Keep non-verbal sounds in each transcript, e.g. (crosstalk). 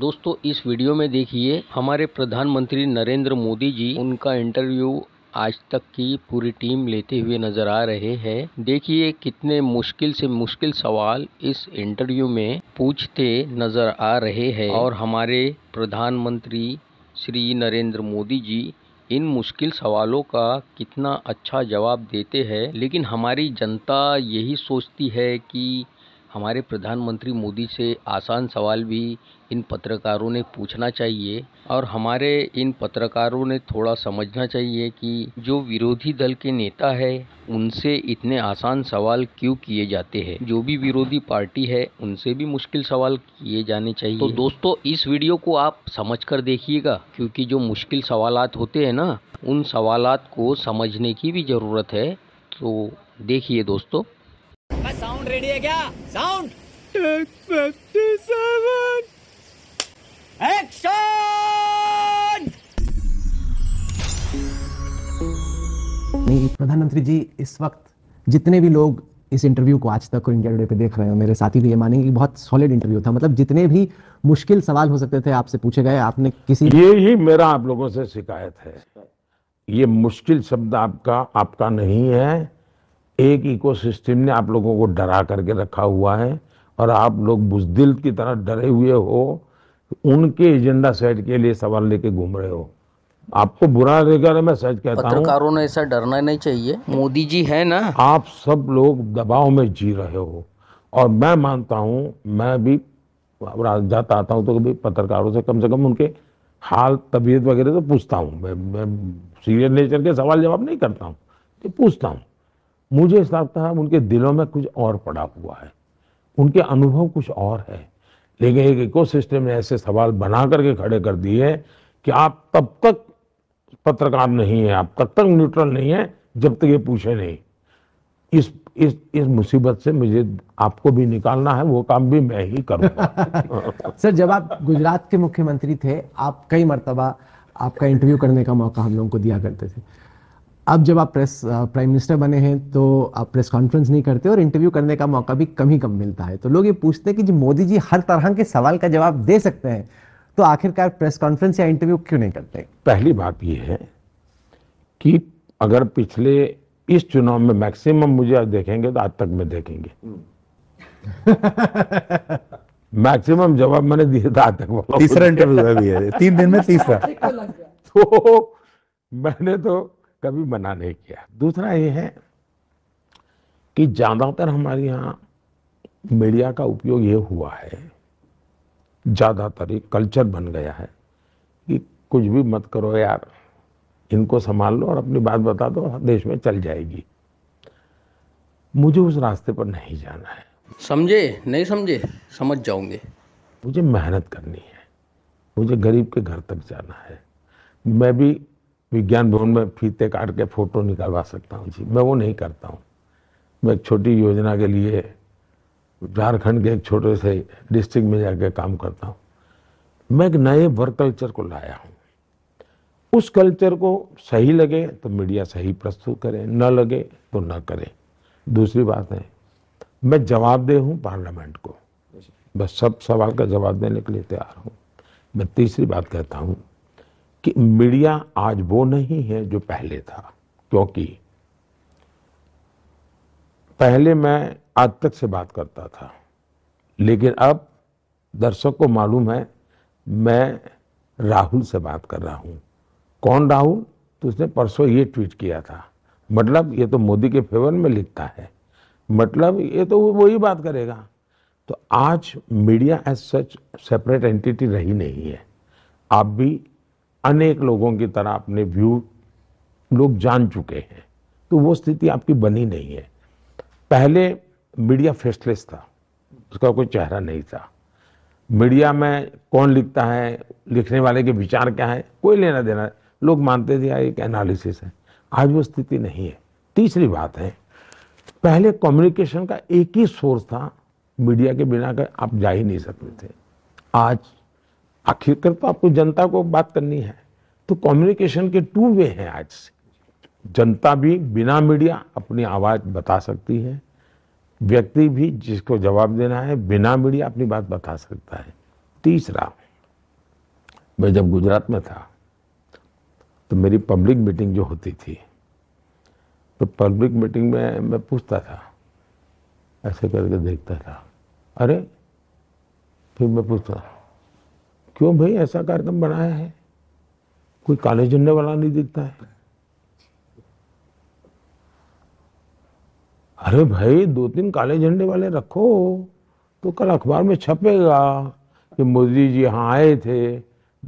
दोस्तों इस वीडियो में देखिए हमारे प्रधानमंत्री नरेंद्र मोदी जी उनका इंटरव्यू आज तक की पूरी टीम लेते हुए नजर आ रहे हैं देखिए कितने मुश्किल से मुश्किल सवाल इस इंटरव्यू में पूछते नजर आ रहे हैं और हमारे प्रधानमंत्री श्री नरेंद्र मोदी जी इन मुश्किल सवालों का कितना अच्छा जवाब देते हैं लेकिन हमारी जनता यही सोचती है कि हमारे प्रधानमंत्री मोदी से आसान सवाल भी इन पत्रकारों ने पूछना चाहिए और हमारे इन पत्रकारों ने थोड़ा समझना चाहिए कि जो विरोधी दल के नेता है उनसे इतने आसान सवाल क्यों किए जाते हैं जो भी विरोधी पार्टी है उनसे भी मुश्किल सवाल किए जाने चाहिए तो दोस्तों इस वीडियो को आप समझ कर देखिएगा क्योंकि जो मुश्किल सवालत होते हैं ना उन सवालत को समझने की भी ज़रूरत है तो देखिए दोस्तों साउंड रेडी है क्या साउंड एक्शन प्रधानमंत्री जी इस वक्त जितने भी लोग इस इंटरव्यू को आज तक इंडिया टुडे पे देख रहे हो मेरे साथी भी तो ये मानेंगे कि बहुत सॉलिड इंटरव्यू था मतलब जितने भी मुश्किल सवाल हो सकते थे आपसे पूछे गए आपने किसी ये ही मेरा आप लोगों से शिकायत है ये मुश्किल शब्द आपका आपका नहीं है एक इकोसिस्टम ने आप लोगों को डरा करके रखा हुआ है और आप लोग बुजदिल की तरह डरे हुए हो उनके एजेंडा सेट के लिए सवाल लेके घूम रहे हो आपको बुरा लेकर मैं सच कहता हूँ पत्रकारों ने ऐसा डरना नहीं चाहिए मोदी जी है ना आप सब लोग दबाव में जी रहे हो और मैं मानता हूँ मैं भी जाता आता हूँ तो कभी पत्रकारों से कम से कम उनके हाल तबीयत वगैरह तो पूछता हूँ मैं, मैं सीरियस नेचर के सवाल जवाब नहीं करता हूँ तो पूछता हूँ मुझे लगता है उनके दिलों में कुछ और पड़ा हुआ है उनके अनुभव कुछ और है लेकिन एक इकोसिस्टम ने ऐसे सवाल बना करके खड़े कर दिए कि आप तब तक पत्रकार नहीं है आप तब तक न्यूट्रल नहीं है जब तक ये पूछे नहीं इस इस इस मुसीबत से मुझे आपको भी निकालना है वो काम भी मैं ही करूंगा (laughs) सर जब आप गुजरात के मुख्यमंत्री थे आप कई मरतबा आपका इंटरव्यू करने का मौका हम लोगों को दिया करते थे अब जब आप प्रेस प्राइम मिनिस्टर बने हैं तो आप प्रेस कॉन्फ्रेंस नहीं करते और इंटरव्यू करने का मौका भी कम ही कम मिलता है तो लोग ये पूछते हैं कि जी मोदी जी हर तरह के सवाल का जवाब दे सकते हैं तो आखिरकार प्रेस कॉन्फ्रेंस या इंटरव्यू क्यों नहीं करते पहली बात यह है कि अगर पिछले इस चुनाव में मैक्सिमम मुझे आज देखेंगे तो आज तक में देखेंगे मैक्सिमम जवाब मैंने दिए था तो आज तक तीसरा इंटरव्यू है तीन दिन में तीसरा (laughs) तो मैंने तो कभी मना नहीं किया दूसरा ये है कि ज़्यादातर हमारे यहाँ मीडिया का उपयोग ये हुआ है ज़्यादातर ही कल्चर बन गया है कि कुछ भी मत करो यार इनको संभाल लो और अपनी बात बता दो देश में चल जाएगी मुझे उस रास्ते पर नहीं जाना है समझे नहीं समझे समझ जाऊंगे मुझे मेहनत करनी है मुझे गरीब के घर तक जाना है मैं भी विज्ञान भवन में फीते काट के फोटो निकलवा सकता हूँ जी मैं वो नहीं करता हूँ मैं एक छोटी योजना के लिए झारखंड के एक छोटे से डिस्ट्रिक्ट में जाके काम करता हूँ मैं एक नए वर्क कल्चर को लाया हूँ उस कल्चर को सही लगे तो मीडिया सही प्रस्तुत करे न लगे तो न करे दूसरी बात है मैं जवाब दे हूँ पार्लियामेंट को बस सब सवाल का जवाब देने के लिए तैयार हूँ मैं तीसरी बात कहता हूँ कि मीडिया आज वो नहीं है जो पहले था क्योंकि पहले मैं आज तक से बात करता था लेकिन अब दर्शक को मालूम है मैं राहुल से बात कर रहा हूँ कौन राहुल तो उसने परसों ये ट्वीट किया था मतलब ये तो मोदी के फेवर में लिखता है मतलब ये तो वही बात करेगा तो आज media as such separate entity रही नहीं है आप भी अनेक लोगों की तरह अपने व्यू लोग जान चुके हैं तो वो स्थिति आपकी बनी नहीं है पहले मीडिया फेसलेस था उसका कोई चेहरा नहीं था मीडिया में कौन लिखता है लिखने वाले के विचार क्या है कोई लेना देना लोग मानते थे हाँ, एक एनालिसिस है आज वो स्थिति नहीं है तीसरी बात है पहले कम्युनिकेशन का एक ही सोर्स था मीडिया के बिना आप जा ही नहीं सकते थे आज आखिरकार तो आपको जनता को बात करनी है तो कम्युनिकेशन के टू वे हैं आज से जनता भी बिना मीडिया अपनी आवाज़ बता सकती है व्यक्ति भी जिसको जवाब देना है बिना मीडिया अपनी बात बता सकता है तीसरा मैं जब गुजरात में था तो मेरी पब्लिक मीटिंग जो होती थी तो पब्लिक मीटिंग में मैं पूछता था ऐसे करके देखता था अरे फिर मैं पूछता था क्यों भाई ऐसा कार्यक्रम बनाया है कोई काले झंडे वाला नहीं दिखता है अरे भाई दो तीन काले झंडे वाले रखो तो कल अखबार में छपेगा कि मोदी जी यहाँ आए थे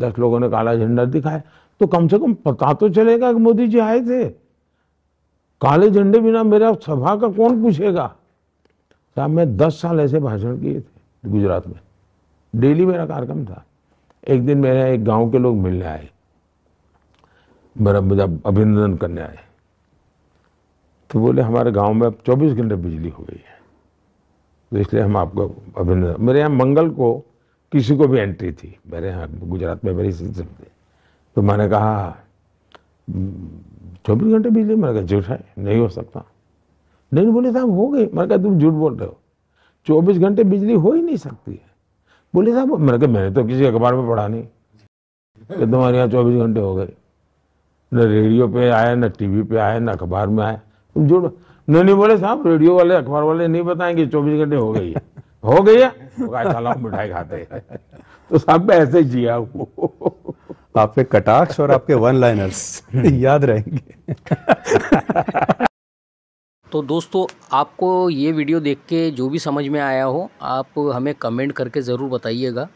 दस लोगों ने काला झंडा दिखाया तो कम से कम पता तो चलेगा कि मोदी जी आए थे काले झंडे बिना मेरा सभा का कौन पूछेगा साहब मैं दस साल ऐसे भाषण किए थे गुजरात में डेली मेरा कार्यक्रम था एक दिन मेरे एक गांव के लोग मिलने आए मेरा मुझे अभिनंदन करने आए तो बोले हमारे गांव में अब चौबीस घंटे बिजली हो गई है तो इसलिए हम आपको अभिनंदन मेरे यहाँ मंगल को किसी को भी एंट्री थी मेरे यहाँ गुजरात में मेरी सिस्टम थे तो मैंने कहा हम्म, चौबीस घंटे बिजली मैंने कहा झूठ है नहीं हो सकता नहीं बोले साहब तो हो गई मैंने कहा तुम झूठ बोल रहे हो चौबीस घंटे बिजली हो ही नहीं सकती है बोले साहब मैंने कहा मैंने तो किसी अखबार में पढ़ा नहीं कि तुम्हारे यहाँ चौबीस घंटे हो गए न रेडियो पे आया न टीवी पे आया न अखबार में आया तुम जुड़ नहीं नहीं बोले साहब रेडियो वाले अखबार वाले नहीं बताएंगे चौबीस घंटे हो गई हो गई है साला मिठाई खाते तो साहब मैं ऐसे ही जिया आपके कटाक्ष और आपके वन लाइनर्स (laughs) याद रहेंगे तो दोस्तों आपको ये वीडियो देख के जो भी समझ में आया हो आप हमें कमेंट करके ज़रूर बताइएगा